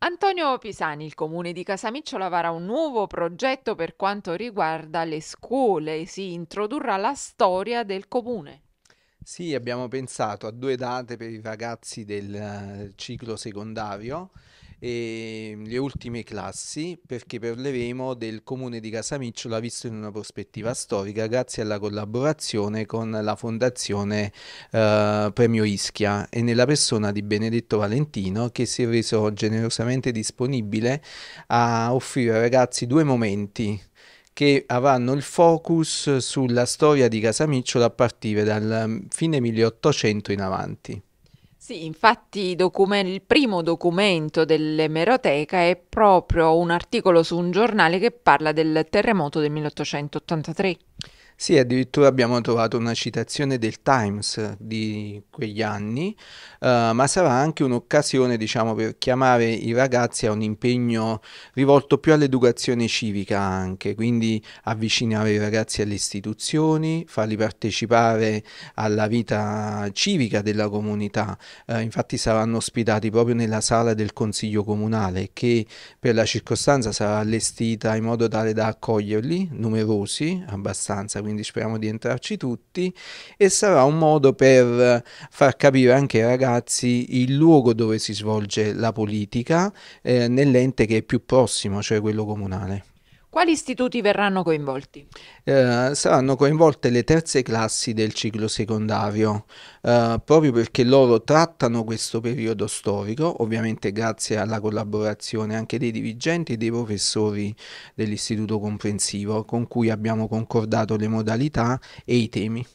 Antonio Pisani, il comune di Casamicciola avrà un nuovo progetto per quanto riguarda le scuole, si introdurrà la storia del comune. Sì, abbiamo pensato a due date per i ragazzi del eh, ciclo secondario e ehm, le ultime classi perché parleremo del comune di Casamicciola visto in una prospettiva storica grazie alla collaborazione con la fondazione eh, Premio Ischia e nella persona di Benedetto Valentino che si è reso generosamente disponibile a offrire ai ragazzi due momenti che avranno il focus sulla storia di Casamicciola a partire dal mm, fine 1800 in avanti. Sì, infatti document- il primo documento dell'emeroteca è proprio un articolo su un giornale che parla del terremoto del 1883. Sì, addirittura abbiamo trovato una citazione del Times di quegli anni, eh, ma sarà anche un'occasione, diciamo, per chiamare i ragazzi a un impegno rivolto più all'educazione civica anche, quindi avvicinare i ragazzi alle istituzioni, farli partecipare alla vita civica della comunità. Eh, infatti saranno ospitati proprio nella sala del Consiglio Comunale che per la circostanza sarà allestita in modo tale da accoglierli, numerosi abbastanza quindi speriamo di entrarci tutti e sarà un modo per far capire anche ai ragazzi il luogo dove si svolge la politica eh, nell'ente che è più prossimo, cioè quello comunale. Quali istituti verranno coinvolti? Eh, saranno coinvolte le terze classi del ciclo secondario, eh, proprio perché loro trattano questo periodo storico, ovviamente grazie alla collaborazione anche dei dirigenti e dei professori dell'istituto comprensivo, con cui abbiamo concordato le modalità e i temi.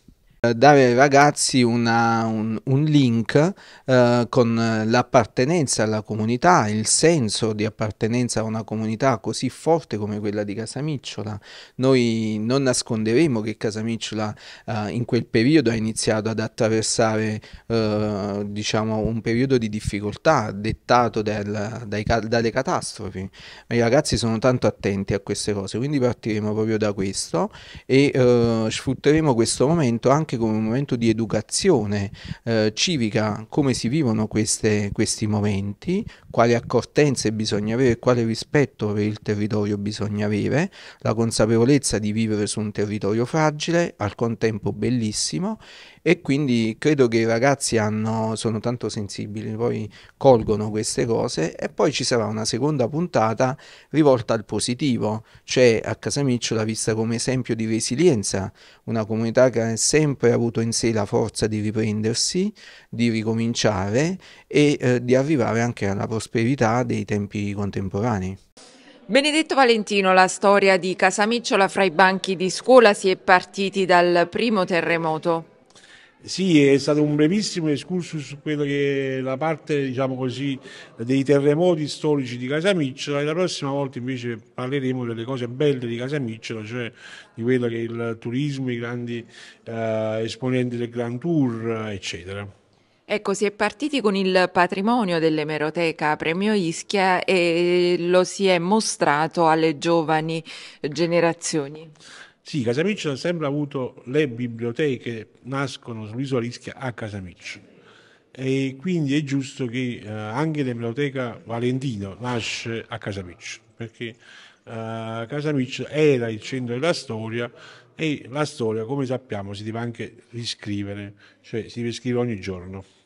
Eh, dare ai ragazzi una, un, un, link eh, con l'appartenenza alla comunità, il senso di appartenenza a una comunità così forte come quella di Casamicciola. Noi non nasconderemo che Casamicciola eh, in quel periodo ha iniziato ad attraversare eh, diciamo un periodo di difficoltà dettato del, dai, dalle catastrofi. I ragazzi sono tanto attenti a queste cose, quindi partiremo proprio da questo e eh, sfrutteremo questo momento anche anche come un momento di educazione eh, civica come si vivono queste, questi momenti, quali accortenze bisogna avere, quale rispetto per il territorio bisogna avere, la consapevolezza di vivere su un territorio fragile, al contempo bellissimo e quindi credo che i ragazzi hanno, sono tanto sensibili, poi colgono queste cose e poi ci sarà una seconda puntata rivolta al positivo, cioè a Casamicciola vista come esempio di resilienza, una comunità che ha sempre avuto in sé la forza di riprendersi, di ricominciare e eh, di arrivare anche alla prosperità dei tempi contemporanei. Benedetto Valentino, la storia di Casamicciola fra i banchi di scuola si è partiti dal primo terremoto. Sì, è stato un brevissimo escursus su quello che è la parte, diciamo così, dei terremoti storici di Casamicciola e la prossima volta invece parleremo delle cose belle di Casamicciola, cioè di quello che è il turismo, i grandi eh, esponenti del Grand Tour, eccetera. Ecco, si è partiti con il patrimonio dell'emeroteca Premio Ischia e lo si è mostrato alle giovani generazioni. Sì, Casamiccio ha sempre avuto le biblioteche, nascono sull'isola Ischia a Casamiccio e quindi è giusto che eh, anche la biblioteca Valentino nasce a Casamiccio perché eh, Casamiccio era il centro della storia e la storia come sappiamo si deve anche riscrivere, cioè si deve scrivere ogni giorno.